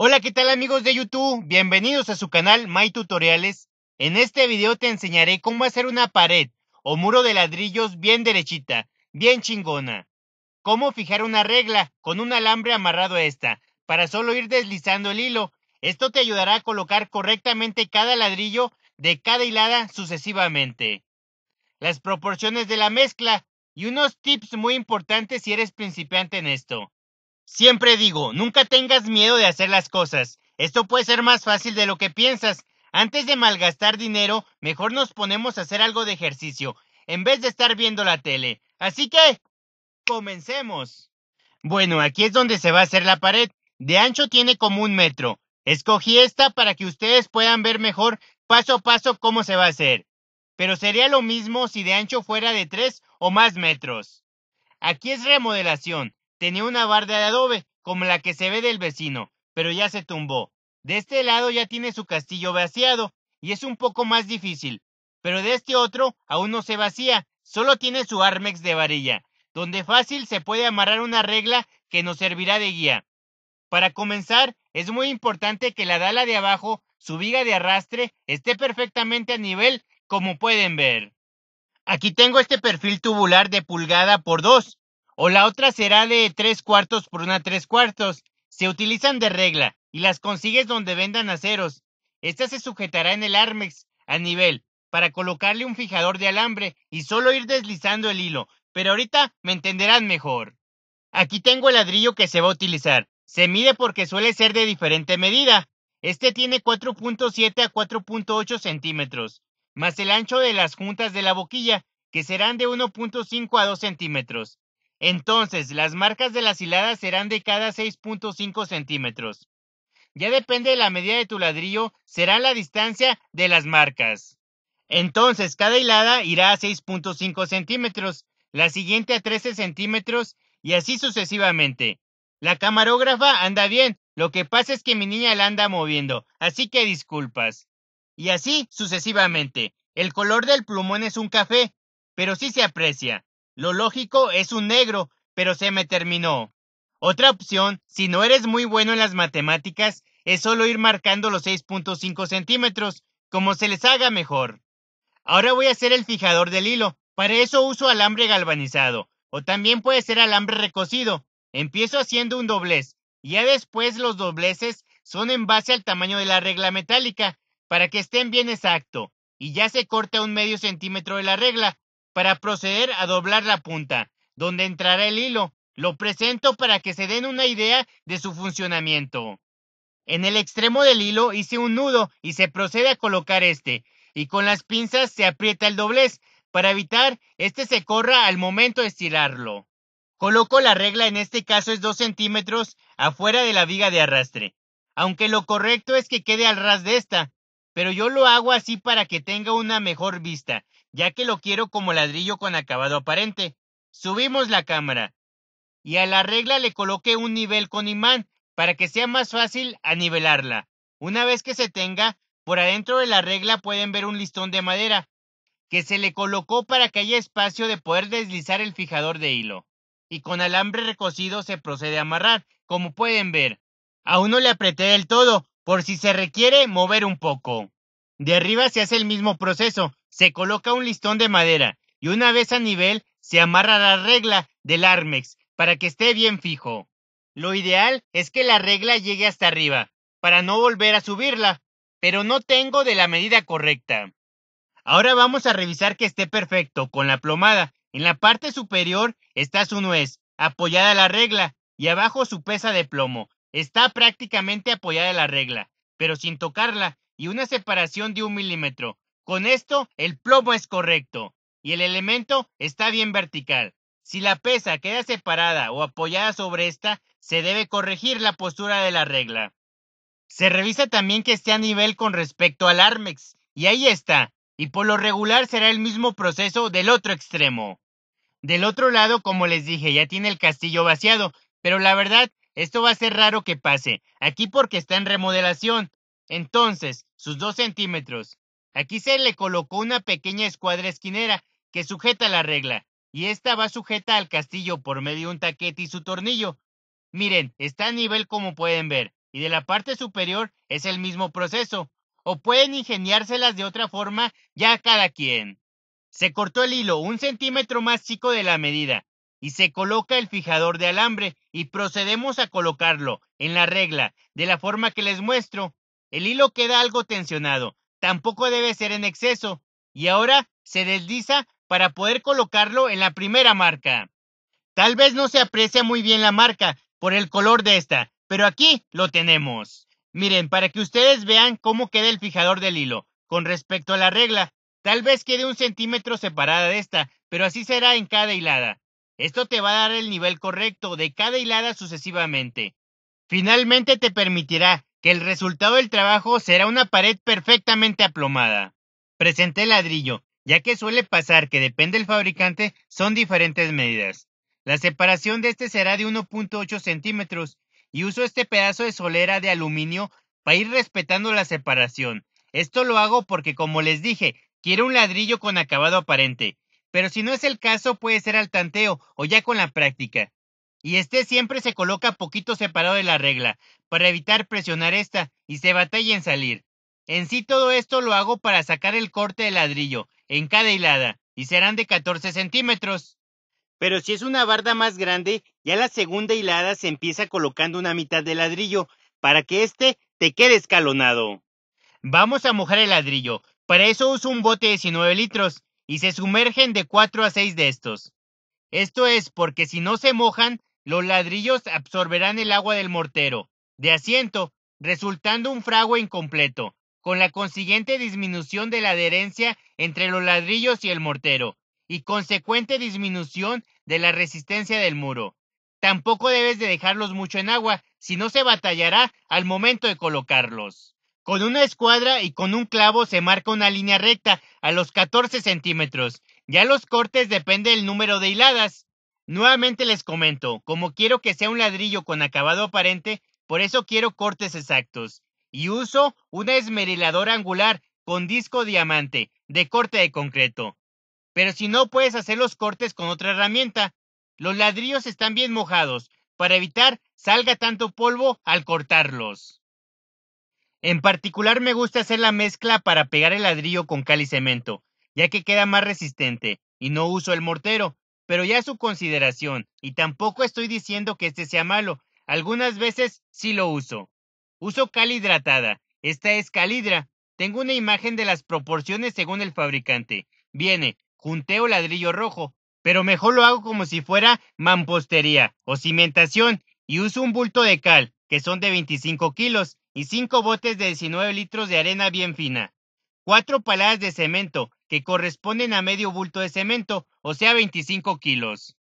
Hola, ¿qué tal amigos de YouTube? Bienvenidos a su canal My Tutoriales. En este video te enseñaré cómo hacer una pared o muro de ladrillos bien derechita, bien chingona. Cómo fijar una regla con un alambre amarrado a esta, para solo ir deslizando el hilo. Esto te ayudará a colocar correctamente cada ladrillo de cada hilada sucesivamente las proporciones de la mezcla y unos tips muy importantes si eres principiante en esto. Siempre digo, nunca tengas miedo de hacer las cosas. Esto puede ser más fácil de lo que piensas. Antes de malgastar dinero, mejor nos ponemos a hacer algo de ejercicio, en vez de estar viendo la tele. Así que, comencemos. Bueno, aquí es donde se va a hacer la pared. De ancho tiene como un metro. Escogí esta para que ustedes puedan ver mejor paso a paso cómo se va a hacer pero sería lo mismo si de ancho fuera de 3 o más metros. Aquí es remodelación. Tenía una barda de adobe, como la que se ve del vecino, pero ya se tumbó. De este lado ya tiene su castillo vaciado, y es un poco más difícil. Pero de este otro aún no se vacía, solo tiene su armex de varilla, donde fácil se puede amarrar una regla que nos servirá de guía. Para comenzar, es muy importante que la dala de abajo, su viga de arrastre, esté perfectamente a nivel como pueden ver. Aquí tengo este perfil tubular de pulgada por 2, o la otra será de 3 cuartos por una 3 cuartos. Se utilizan de regla y las consigues donde vendan aceros. Esta se sujetará en el armex a nivel para colocarle un fijador de alambre y solo ir deslizando el hilo, pero ahorita me entenderán mejor. Aquí tengo el ladrillo que se va a utilizar. Se mide porque suele ser de diferente medida. Este tiene 4.7 a 4.8 centímetros más el ancho de las juntas de la boquilla, que serán de 1.5 a 2 centímetros. Entonces, las marcas de las hiladas serán de cada 6.5 centímetros. Ya depende de la medida de tu ladrillo, será la distancia de las marcas. Entonces, cada hilada irá a 6.5 centímetros, la siguiente a 13 centímetros y así sucesivamente. La camarógrafa anda bien, lo que pasa es que mi niña la anda moviendo, así que disculpas y así sucesivamente. El color del plumón es un café, pero sí se aprecia. Lo lógico es un negro, pero se me terminó. Otra opción, si no eres muy bueno en las matemáticas, es solo ir marcando los 6.5 centímetros, como se les haga mejor. Ahora voy a hacer el fijador del hilo. Para eso uso alambre galvanizado, o también puede ser alambre recocido. Empiezo haciendo un doblez, y ya después los dobleces son en base al tamaño de la regla metálica, para que estén bien exacto, y ya se corta un medio centímetro de la regla, para proceder a doblar la punta, donde entrará el hilo. Lo presento para que se den una idea de su funcionamiento. En el extremo del hilo hice un nudo y se procede a colocar este, y con las pinzas se aprieta el doblez para evitar este se corra al momento de estirarlo. Coloco la regla en este caso es 2 centímetros afuera de la viga de arrastre, aunque lo correcto es que quede al ras de esta, pero yo lo hago así para que tenga una mejor vista, ya que lo quiero como ladrillo con acabado aparente. Subimos la cámara y a la regla le coloqué un nivel con imán para que sea más fácil nivelarla. Una vez que se tenga, por adentro de la regla pueden ver un listón de madera que se le colocó para que haya espacio de poder deslizar el fijador de hilo. Y con alambre recocido se procede a amarrar, como pueden ver. Aún no le apreté del todo, por si se requiere mover un poco. De arriba se hace el mismo proceso, se coloca un listón de madera y una vez a nivel se amarra la regla del armex para que esté bien fijo. Lo ideal es que la regla llegue hasta arriba, para no volver a subirla, pero no tengo de la medida correcta. Ahora vamos a revisar que esté perfecto con la plomada. En la parte superior está su nuez, apoyada la regla, y abajo su pesa de plomo, Está prácticamente apoyada la regla, pero sin tocarla, y una separación de un milímetro. Con esto, el plomo es correcto, y el elemento está bien vertical. Si la pesa queda separada o apoyada sobre esta, se debe corregir la postura de la regla. Se revisa también que esté a nivel con respecto al Armex, y ahí está, y por lo regular será el mismo proceso del otro extremo. Del otro lado, como les dije, ya tiene el castillo vaciado, pero la verdad esto va a ser raro que pase, aquí porque está en remodelación. Entonces, sus dos centímetros. Aquí se le colocó una pequeña escuadra esquinera que sujeta la regla, y esta va sujeta al castillo por medio de un taquete y su tornillo. Miren, está a nivel como pueden ver, y de la parte superior es el mismo proceso, o pueden ingeniárselas de otra forma ya cada quien. Se cortó el hilo un centímetro más chico de la medida, y se coloca el fijador de alambre y procedemos a colocarlo en la regla de la forma que les muestro. El hilo queda algo tensionado, tampoco debe ser en exceso, y ahora se desliza para poder colocarlo en la primera marca. Tal vez no se aprecia muy bien la marca por el color de esta, pero aquí lo tenemos. Miren, para que ustedes vean cómo queda el fijador del hilo con respecto a la regla, tal vez quede un centímetro separada de esta, pero así será en cada hilada. Esto te va a dar el nivel correcto de cada hilada sucesivamente. Finalmente te permitirá que el resultado del trabajo será una pared perfectamente aplomada. Presenté ladrillo, ya que suele pasar que depende del fabricante son diferentes medidas. La separación de este será de 1.8 centímetros y uso este pedazo de solera de aluminio para ir respetando la separación. Esto lo hago porque como les dije, quiero un ladrillo con acabado aparente pero si no es el caso puede ser al tanteo o ya con la práctica. Y este siempre se coloca poquito separado de la regla, para evitar presionar esta y se batalla en salir. En sí todo esto lo hago para sacar el corte de ladrillo, en cada hilada, y serán de 14 centímetros. Pero si es una barda más grande, ya la segunda hilada se empieza colocando una mitad de ladrillo, para que éste te quede escalonado. Vamos a mojar el ladrillo, para eso uso un bote de 19 litros, y se sumergen de cuatro a seis de estos. Esto es porque si no se mojan, los ladrillos absorberán el agua del mortero, de asiento, resultando un fragua incompleto, con la consiguiente disminución de la adherencia entre los ladrillos y el mortero, y consecuente disminución de la resistencia del muro. Tampoco debes de dejarlos mucho en agua, si no se batallará al momento de colocarlos. Con una escuadra y con un clavo se marca una línea recta a los 14 centímetros. Ya los cortes depende del número de hiladas. Nuevamente les comento, como quiero que sea un ladrillo con acabado aparente, por eso quiero cortes exactos. Y uso una esmeriladora angular con disco diamante de corte de concreto. Pero si no puedes hacer los cortes con otra herramienta, los ladrillos están bien mojados para evitar salga tanto polvo al cortarlos. En particular me gusta hacer la mezcla para pegar el ladrillo con cal y cemento, ya que queda más resistente, y no uso el mortero, pero ya es su consideración, y tampoco estoy diciendo que este sea malo, algunas veces sí lo uso. Uso cal hidratada, esta es calidra, tengo una imagen de las proporciones según el fabricante, viene, junteo ladrillo rojo, pero mejor lo hago como si fuera mampostería o cimentación, y uso un bulto de cal, que son de 25 kilos, y cinco botes de 19 litros de arena bien fina, cuatro paladas de cemento, que corresponden a medio bulto de cemento, o sea 25 kilos.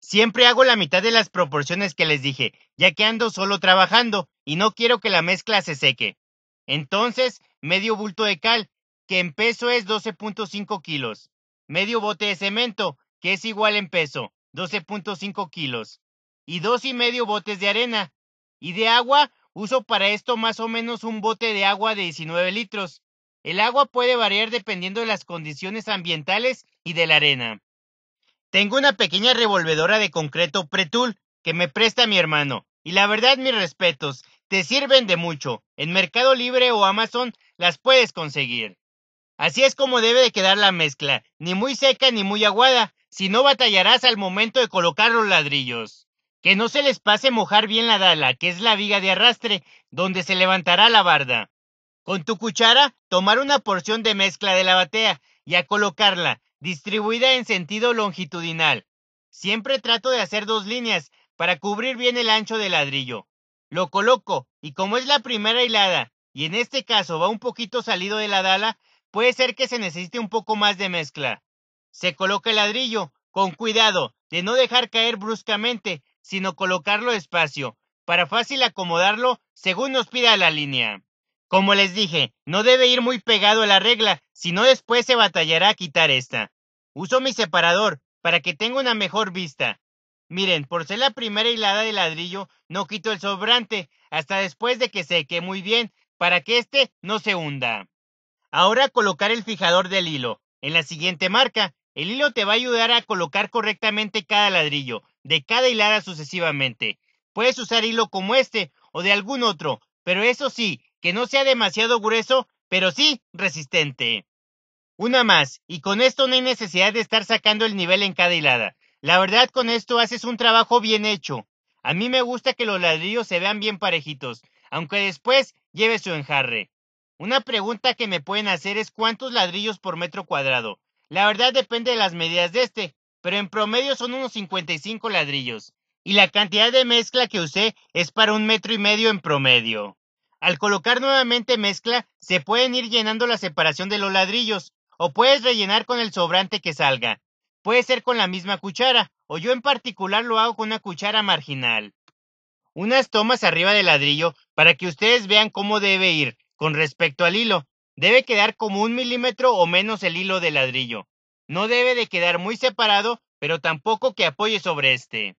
Siempre hago la mitad de las proporciones que les dije, ya que ando solo trabajando y no quiero que la mezcla se seque. Entonces, medio bulto de cal, que en peso es 12.5 kilos. Medio bote de cemento, que es igual en peso, 12.5 kilos. Y dos y medio botes de arena. Y de agua, Uso para esto más o menos un bote de agua de 19 litros. El agua puede variar dependiendo de las condiciones ambientales y de la arena. Tengo una pequeña revolvedora de concreto pretul que me presta mi hermano. Y la verdad, mis respetos, te sirven de mucho. En Mercado Libre o Amazon las puedes conseguir. Así es como debe de quedar la mezcla, ni muy seca ni muy aguada, si no batallarás al momento de colocar los ladrillos. Que no se les pase mojar bien la dala, que es la viga de arrastre, donde se levantará la barda. Con tu cuchara, tomar una porción de mezcla de la batea y a colocarla, distribuida en sentido longitudinal. Siempre trato de hacer dos líneas para cubrir bien el ancho del ladrillo. Lo coloco y como es la primera hilada, y en este caso va un poquito salido de la dala, puede ser que se necesite un poco más de mezcla. Se coloca el ladrillo, con cuidado de no dejar caer bruscamente, sino colocarlo espacio, para fácil acomodarlo según nos pida la línea. Como les dije, no debe ir muy pegado a la regla, sino después se batallará a quitar esta. Uso mi separador, para que tenga una mejor vista. Miren, por ser la primera hilada de ladrillo, no quito el sobrante, hasta después de que seque muy bien, para que éste no se hunda. Ahora colocar el fijador del hilo. En la siguiente marca, el hilo te va a ayudar a colocar correctamente cada ladrillo, de cada hilada sucesivamente. Puedes usar hilo como este o de algún otro, pero eso sí, que no sea demasiado grueso, pero sí resistente. Una más, y con esto no hay necesidad de estar sacando el nivel en cada hilada. La verdad con esto haces un trabajo bien hecho. A mí me gusta que los ladrillos se vean bien parejitos, aunque después lleve su enjarre. Una pregunta que me pueden hacer es cuántos ladrillos por metro cuadrado. La verdad depende de las medidas de este, pero en promedio son unos 55 ladrillos, y la cantidad de mezcla que usé es para un metro y medio en promedio. Al colocar nuevamente mezcla, se pueden ir llenando la separación de los ladrillos, o puedes rellenar con el sobrante que salga. Puede ser con la misma cuchara, o yo en particular lo hago con una cuchara marginal. Unas tomas arriba del ladrillo para que ustedes vean cómo debe ir con respecto al hilo. Debe quedar como un milímetro o menos el hilo del ladrillo no debe de quedar muy separado, pero tampoco que apoye sobre este.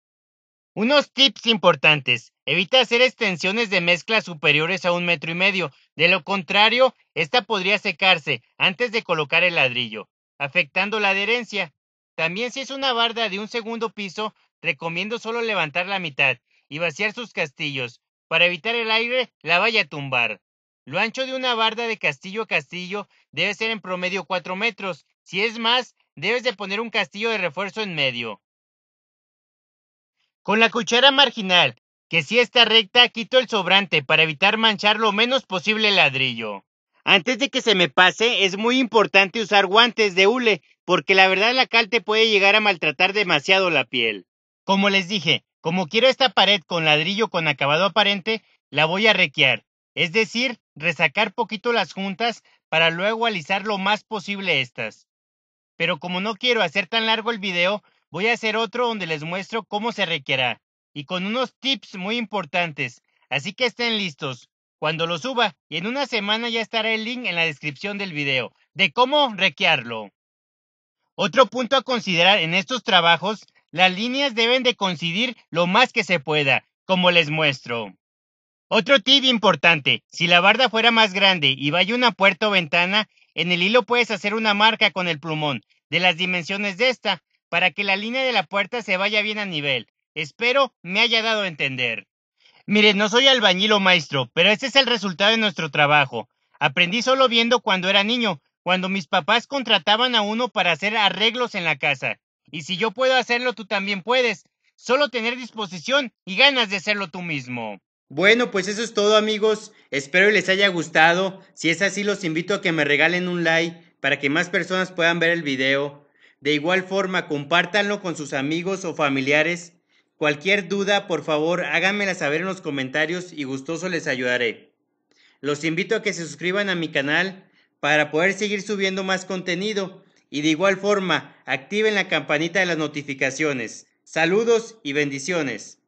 Unos tips importantes. Evita hacer extensiones de mezcla superiores a un metro y medio. De lo contrario, esta podría secarse antes de colocar el ladrillo, afectando la adherencia. También si es una barda de un segundo piso, recomiendo solo levantar la mitad y vaciar sus castillos. Para evitar el aire, la vaya a tumbar. Lo ancho de una barda de castillo a castillo debe ser en promedio 4 metros. Si es más, debes de poner un castillo de refuerzo en medio. Con la cuchara marginal, que si está recta, quito el sobrante para evitar manchar lo menos posible el ladrillo. Antes de que se me pase, es muy importante usar guantes de hule, porque la verdad la cal te puede llegar a maltratar demasiado la piel. Como les dije, como quiero esta pared con ladrillo con acabado aparente, la voy a requiar, es decir, resacar poquito las juntas para luego alisar lo más posible estas. Pero como no quiero hacer tan largo el video, voy a hacer otro donde les muestro cómo se requiere y con unos tips muy importantes. Así que estén listos. Cuando lo suba, y en una semana ya estará el link en la descripción del video, de cómo requearlo. Otro punto a considerar en estos trabajos, las líneas deben de coincidir lo más que se pueda, como les muestro. Otro tip importante, si la barda fuera más grande y vaya una puerta o ventana, en el hilo puedes hacer una marca con el plumón de las dimensiones de esta para que la línea de la puerta se vaya bien a nivel. Espero me haya dado a entender. Mire, no soy albañil o maestro, pero este es el resultado de nuestro trabajo. Aprendí solo viendo cuando era niño, cuando mis papás contrataban a uno para hacer arreglos en la casa. Y si yo puedo hacerlo, tú también puedes. Solo tener disposición y ganas de hacerlo tú mismo. Bueno, pues eso es todo amigos. Espero les haya gustado. Si es así, los invito a que me regalen un like para que más personas puedan ver el video. De igual forma, compártanlo con sus amigos o familiares. Cualquier duda, por favor, háganmela saber en los comentarios y gustoso les ayudaré. Los invito a que se suscriban a mi canal para poder seguir subiendo más contenido y de igual forma activen la campanita de las notificaciones. Saludos y bendiciones.